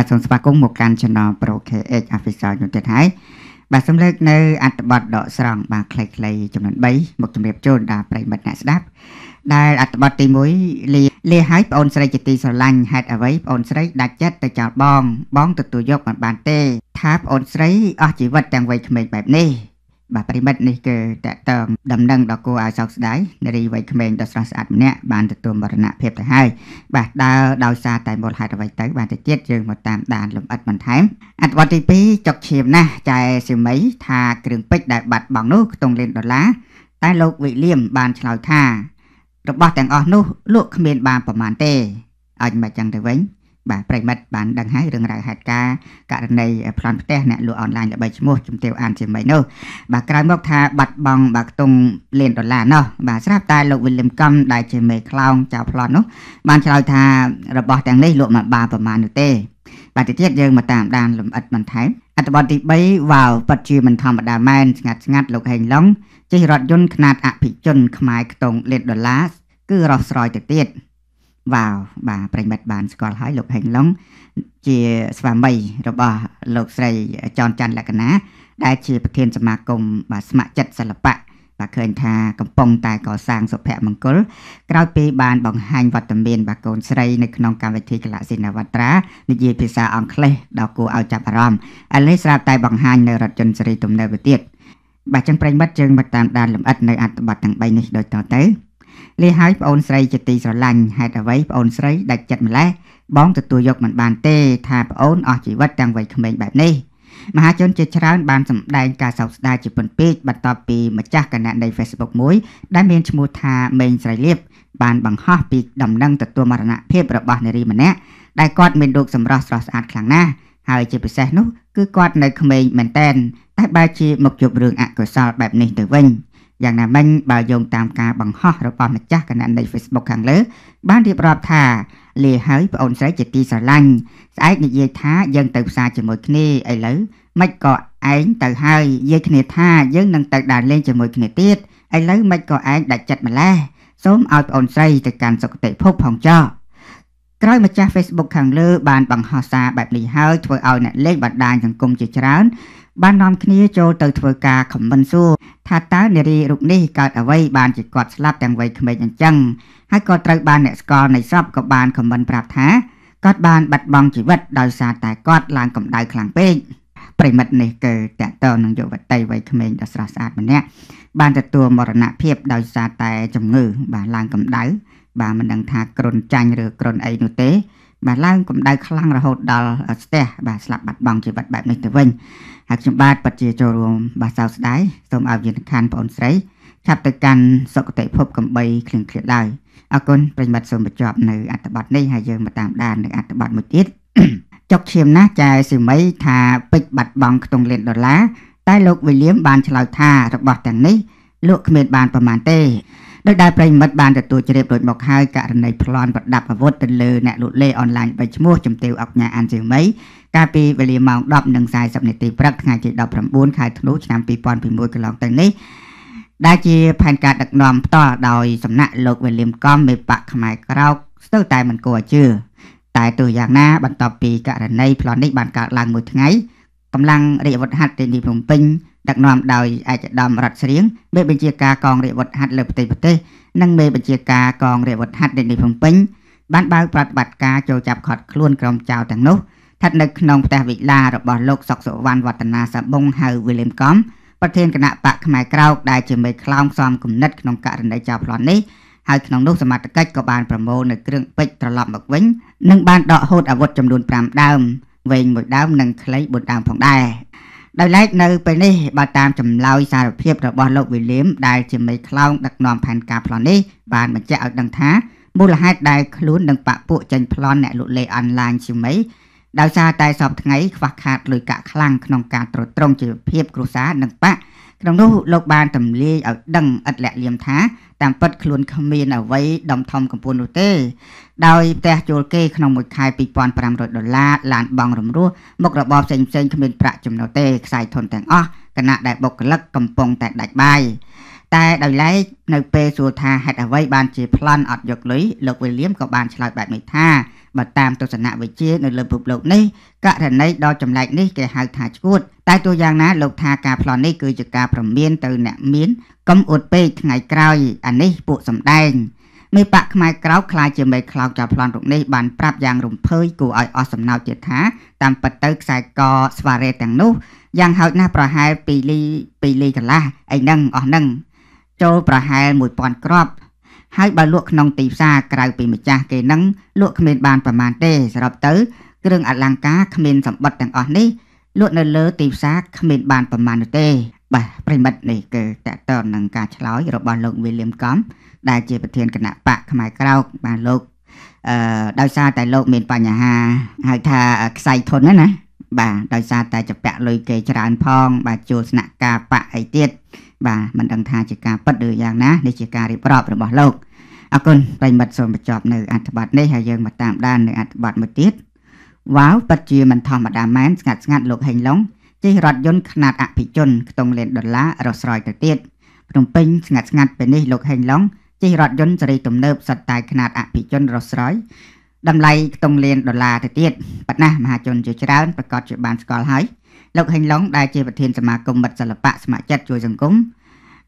បាទសូមស្វាគមន៍មកកាន់ Channel Pro KH Official នោះទៀតហើយបាទសំលេចនៅ អត្ថបទដកស្រង់បាទខ្លីៗចំនួន3មកជម្រាបជូនដល់ប្រិមិត្តអ្នកស្ដាប់ ដែលអត្ថបទទី1លាលាឲ្យប្អូនស្រីជាទីស្រឡាញ់ហេតុអ្វីប្អូនស្រីដាច់ចិត្តទៅចោលបង បងទទួលយកមិនបានទេ ថាប្អូនស្រីអស់ជីវិតទាំងវ័យក្មេងបែបនេះបាទប្រិមិត្តនេះគឺតកតងដំណឹងដល់គួរឲ្យសោកស្ដាយនារីវ័យក្មេងដ៏ស្រស់ស្អាតម្នាក់បានទទួលមរណភាពទៅហើយបាទដើរដោយសារតែមូលហេតុអ្វីទៅបាទទៅទៀតយើងមកតាមដានលំអិតបន្ថែមអត្ថបទទី2ចុកឈាមណាស់ចែសីមីថាគ្រឿងពេជ្រដែលបាត់បង់នោះខ្ទង់លានដុល្លារតែលោកវិលៀមបានឆ្លើយថារបស់ទាំងអស់នោះលក់គ្មាន បានប្រមាណទេអញ្ចឹងចឹងទៅវិញបាទប្រិមិត្តបានដឹងហើយរឿងរ៉ាវហេតុការណ៍ករណីប្លន់ផ្ទះអ្នកលក់អនឡាញល្បីឈ្មោះជំទាវអានជាមិននោះបាទក្រៅមកថាបាត់បង់បាទខ្ទង់លានដុល្លារនោះបាទស្រាប់តែលោកវិលលឹមកំដែលជាមេខ្លោងចៅប្លន់នោះ បានឆ្លើយថារបស់ទាំងនេះលក់មិនបានប្រមាណនោះទេបាទទៀតយើងមកតាមដានលំអិតបន្ថែមអត្ថបទទី3វ៉ាវពិតជាមិនធម្មតាមែនស្ងាត់ស្ងាត់លោកហេងឡុងជិះរថយន្តຂະຫນាតអភិជនខ្មែរខ្ទង់លានដុល្លារគឺរស់ស្រយទៅទៀតវ៉ាវបាទប្រិមិត្តបានស្គាល់ហើយលោកហេងឡុងជាស្វាមីរបស់លោកស្រីចនច័ន្ទលក្ខណាដែលជា ប្រធាន សមាគមបាទស្ម័គ្រចិត្តសិល្បៈបាទឃើញថាកំពុងតែកសាងសុភមង្គល ក្រោយពេលបានបង្ហាញវត្តមាន បាទកូនស្រីនៅក្នុងកម្មវិធីកលាសិនាវត្រានិយាយភាសាអង់គ្លេសដល់គួរឲ្យចាប់អារម្មណ៍ឥឡូវនេះស្រាប់តែបង្ហាញនៅរដ្ឋជនសេរីទំនើបទៅទៀតបាទចឹងប្រិមិត្តយើងមកតាមដានលម្អិតនៅអត្ថបទទាំង3នេះដូចតទៅលាហើយប្អូនស្រីជាទីស្រឡាញ់ហេតុអ្វីប្អូនស្រីដាច់ចិត្តម្លេះបងទទួលយកមិនបានទេថាប្អូនអស់ជីវិតទាំងវ័យក្មេងបែបនេះមហាជនជាច្រើន បានសម្ដែងការសោកស្ដាយជាពន់ពេកបន្ទាប់ពីម្ចាស់គណនី Facebook មួយដែលមានឈ្មោះថាមេងស្រីលៀបបានបង្ហោះពី ដំណឹងទទួលមរណភាពរបស់នារីម្នាក់ដែលគាត់មានរូបសម្រស់ស្រស់ស្អាតខ្លាំងណាស់ហើយជាពិសេសនោះគឺគាត់នៅក្មេងមែនតែនតែបែរជាមកជួបរឿងអកុសលបែបនេះទៅវិញ។យ៉ាងណាមិញបើយោងតាមការបង្ហោះរបស់ម្ចាស់គណនី Facebook ខាងលើ បានរៀបរាប់ ថា លាហើយប្អូនស្រីជាទីស្រឡាញ់ស្អែកនិយាយថាយើងទៅផ្សារជាមួយគ្នាឥឡូវមិនក៏ឯងទៅហើយនិយាយគ្នា ថាយើងនឹងទៅដើរលេងជាមួយ គ្នាទៀតឥឡូវមិនក៏ឯងដាច់ចិត្តម្ល៉េះសូមឲ្យប្អូនស្រីទៅកាន់សុគតិភពផងចោះក្រោយម្ចាស់ Facebook ខាងលើបានបង្ហោះសារបែបនេះហើយធ្វើឲ្យអ្នកលេងបណ្ដាញសង្គមជាច្រើនបាននាំគ្នាចូលទៅធ្វើការខំមិនសួរថាតើនារីរូបនេះកើតអ្វីបានជាគាត់ស្លាប់ទាំងវ័យក្មេងអញ្ចឹងហើយក៏ត្រូវបានអ្នកស្គាល់នៃស្រុកក៏បានខំមិនប្រាប់ថាគាត់បានបាត់បង់ជីវិតដោយសារតែគាត់ឡើងកម្ដៅខ្លាំងពេកប្រិមិត្តនេះគឺតកតនឹងយុវតីវ័យក្មេងដ៏ស្រស់ស្អាតម្នាក់បានទទួលមរណភាពដោយសារតែជំងឺ បាទឡើងកម្ដៅបាទមិនដឹងថាក្រុនចាញ់ឬក្រុនអីនោះទេបាទឡើងកម្ដៅខ្លាំងរហូតដល់ស្ទះបាទស្លាប់បាត់បង់ជីវិតបែបនេះទៅវិញហើយខ្ញុំបាទពិតជាចូលរួមបាទសោកស្ដាយសូមអរវិញ្ញាណខានបងអូនស្រីឆាប់ទៅកាន់សុគតិភពកំបីគ្លៀងគ្លៀតដែរអរគុណប្រិមត្តសូមបញ្ចប់នៅអត្ថបទនេះហើយយើងមកតាមដាននៅអត្ថបទមួយទៀតចុកឈាមណាស់ចែសិមី ថាពេជ្របាត់បង់ខ្ទង់លានដុល្លារតែលោកវិលៀមបានឆ្លើយថារបស់ទាំងនេះ លក់គ្មានបានប្រមាណទេដោយដែលប្រិមិត្តបានទទួលជ្រាបរួចមកហើយករណីប្លន់ប្រដាប់អាវុធទៅលើអ្នកលូតលេអនឡាញបីឈ្មោះជំទាវអុកញ៉ាអានជាមីកាលពីវេលាម៉ោង10:40នាទីព្រឹកថ្ងៃទី19ខែធ្នូឆ្នាំ2021កន្លងទៅនេះដែលជា ផែនការដឹកនាំផ្ទាល់ដោយសំណាក់លោកវិលៀមកំមេបកខ្មែរក្រោកស្ទើរតែមិនគួរឲ្យជឿតែទោះយ៉ាងណាបន្ទាប់ពីករណីប្លន់នេះបានកើតឡើងមួយថ្ងៃកម្លាំងរាជអាវុធហត្ថរាជធានីភ្នំពេញដឹកនាំដោយឯកឧត្តមរដ្ឋស្រៀងមេបញ្ជាការកងរាជវុធហត្ថលើប្រទេសប្រទេសនិងមេបញ្ជាការកងរាជវុធហត្ថរាជធានីភ្នំពេញបានបើកប្រតិបត្តិការចូលចាប់ឃាត់ខ្លួនក្រុមចោរទាំងនោះស្ថិតនៅក្នុងផ្ទះវិឡារបស់លោកសុកសុវណ្ណវឌ្ឍនាសាបុងហៅវីលៀមកំប្រធានគណៈបកផ្នែកក្រោកដែលជាមេខ្លោងសំគំនិតក្នុងករណីចោរប្លន់នេះហើយក្នុងនោះសមត្ថកិច្ចក៏បានប្រមូលនៅគ្រឿងពេជ្រត្រឡប់មកវិញ និងបានដកហូតអាវុធចំនួន5ដើមវែង1ដើមនិងខ្លី4ដើមផងដែរដោយឡែកនៅពេលនេះបើតាមចម្លើយសារភាពរបស់លោកវិលៀមដែលជាមេខ្លោងដឹកនាំផែនការប្លន់នេះបានបញ្ជាក់ឲ្យដឹងថាមូលហេតុដែលខ្លួននិងបពពួកចាញ់ប្លន់អ្នកលក់លេអនឡាញជាមីដោយសារតែសពថ្ងៃខ្វះខាតលុយកាក់ខ្លាំងក្នុងការទ្រទ្រង់ជីវភាពគ្រួសារនិងបកក្នុងនោះលោកបានទម្លាយឲ្យដឹងឥតលាក់លៀមថាតាមពិតខ្លួនគ្មានអ្វីដំធំកម្ពុជានោះទេដោយផ្ទះជួលគេក្នុងមួយខែ2500ដុល្លារឡានបង់រំរោះមុខរបរផ្សេងផ្សេងគ្មានប្រាក់ចំណូលទេខ្សែធនទាំងអស់គណៈដែលបុគ្គលិកកំពុងតែដាច់បាយតែ ដោយឡែកនៅ ពេលសួរថាហេតុអ្វីបានជាប្លន់អត់យកលុយលោកវិលៀមក៏បានឆ្លើយបែបនេះថាបើតាមទស្សនវិជ្ជា នៅលើពិភពលោកនេះករណីដ៏ចម្លែកនេះគេហៅថាឈួត តែទោះយ៉ាងណាលោកថាការប្លន់នេះគឺជាការប្រមានទៅអ្នកមានកុំអួតពេកថ្ងៃក្រោយអានេះពួកសម្ដែងមេបកខ្មែរក្រោកខ្លាចជាមេខ្លោកចៅប្លន់រុកនេះបានប្រាប់យ៉ាងរំភើយគួរឲ្យអស់សំណើចទៀតថា តាមពិតទៅខ្សែកស្វារេទាំងនោះយ៉ាងហោចណាស់ប្រហែល2លី2លីកន្លះអីហ្នឹងអស់ហ្នឹងចូលប្រហែល1000គ្រាប់ហើយបើលក់ក្នុងទីផ្សារក្រៅពីម្ចាស់គេនឹងលក់គ្មានបានប្រមាណទេសរុបទៅគ្រឿងអលង្ការគ្មានសម្បត្តិទាំងអស់នេះលក់នៅលើទីផ្សារគ្មានបានប្រមាណនោះទេបាទប្រិមិត្តនេះគឺតកតននឹងការឆ្លើយរបស់លោក William Gump ដែលជាប្រធានគណៈបកផ្នែកក្រោកបាទលោកអឺដោយសារតែលោកមានបញ្ហាហៅថាខ្សែធនណាបាទដោយសារតែចពាក់លុយគេច្រើនផងបាទជួលស្នាក់ការបៈអីទៀតបាទមិនដឹងថាជាការពិតឬយ៉ាងណានេះជាការរៀបរាប់ របស់លោកអរគុណប្រិមិត្តសូមបញ្ចប់នៅអត្ថបទនេះហើយយើងមកតាមដាននៅអត្ថបទមួយទៀតវ៉ាវពិតជាមិនធម្មតាមែនស្ងាត់ស្ងាត់លោកហេងឡុងជិះរថយន្តຂະຫນាតអភិជនខ្ទង់លានដុល្លាររស់ស្រយទៅទៀតភ្នំពេញស្ងាត់ស្ងាត់ពេលនេះលោកហេងឡុងជិះរថយន្តសេរី ទំនើបសត្វតែຂະຫນាត អភិជនរស់ស្រយតម្លៃខ្ទង់លានដុល្លារទៅទៀតប៉ុន្តែមហាជនជាច្រើនប្រកាសជាបានស្គាល់ហើយលោកហេងឡុងដែលជាប្រធានសមាគមមិត្តសិល្បៈស្ម័គ្រចិត្តជួយសង្គម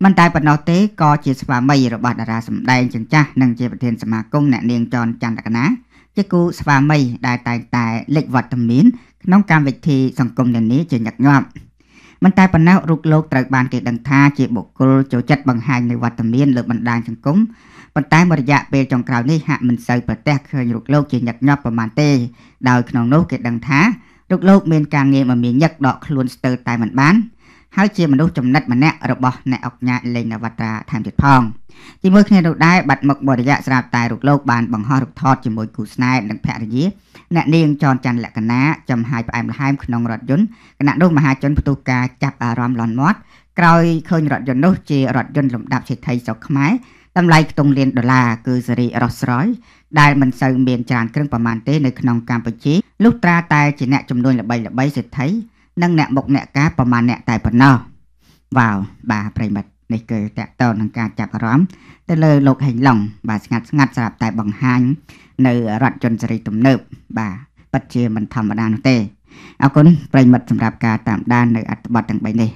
មិនតែប៉ុណ្ណោះទេក៏ជាស្វាមីរបស់តារា សម្ដែងចង្ចាស់និងជាប្រធានសមាគមអ្នកនាងចនចន្ទកណា ជាគូស្វាមីដែលតែងតែលេចវត្តមានក្នុងកម្មវិធី សង្គមនានាជាញឹកញាប់មិនតែប៉ុណ្ណោះរូបលោកត្រូវបានគេដឹងថាជាបុគ្គលចូលចិត្តបង្ហាញនៅវត្តមានលើបណ្ដាញសង្គមប៉ុន្តែមួយរយៈពេលចុងក្រោយនេះហាក់មិនសូវប្រទះឃើញរូបលោកជាញឹកញាប់ប៉ុន្មានទេដោយក្នុងនោះគេដឹងថាលោកលោកមានការងារមមាញឹកដកខ្លួនស្ទើរតែមិនបានហើយជាមនុស្សចំណិតម្នាក់របស់អ្នកអង្គញាលេងនវត្រាថែមទៀតផងជាមួយគ្នានោះដែរបាត់មុខបរិយៈស្រាប់តែលោកលោកបានបង្ហោះរូបថតជាមួយគូស្នេហ៍និងភរិយាអ្នកនាងចនច័ន្ទលក្ខណាចំហាយផ្អែមល្ហែមក្នុងរថយន្តគណៈនោះមហាជនផ្ទុះការចាប់អារម្មណ៍លន់មាត់ក្រោយឃើញរថយន្តនោះជារថយន្តលំដាប់សេដ្ឋីស្រុកខ្មែរតម្លៃខ្ទង់លានដុល្លារគឺសេរីរស់ស្រយដែលមិនសូវមានច្រើនគ្រឿងប្រមាណទេនៅក្នុងកម្ពុជាលុះត្រាតែជាអ្នកចំនួនល្បីល្បីសេដ្ឋីនិងអ្នកមុខអ្នកការប្រមាណអ្នកតែប៉ុណ្ណោះវ៉ាវបាទប្រិមិត្តនេះគឺតកតនឹងការចាប់អារម្មណ៍ទៅលើលោកហេងឡុងបាទស្ងាត់ស្ងាត់ស្រាប់តែបង្ហាញនៅរដ្ឋជនសេរីទំនើប បាទពិតជាមិនធម្មតានោះទេអរគុណប្រិមិត្តសម្រាប់ការតាមដាននៅអត្ថបទទាំង3នេះ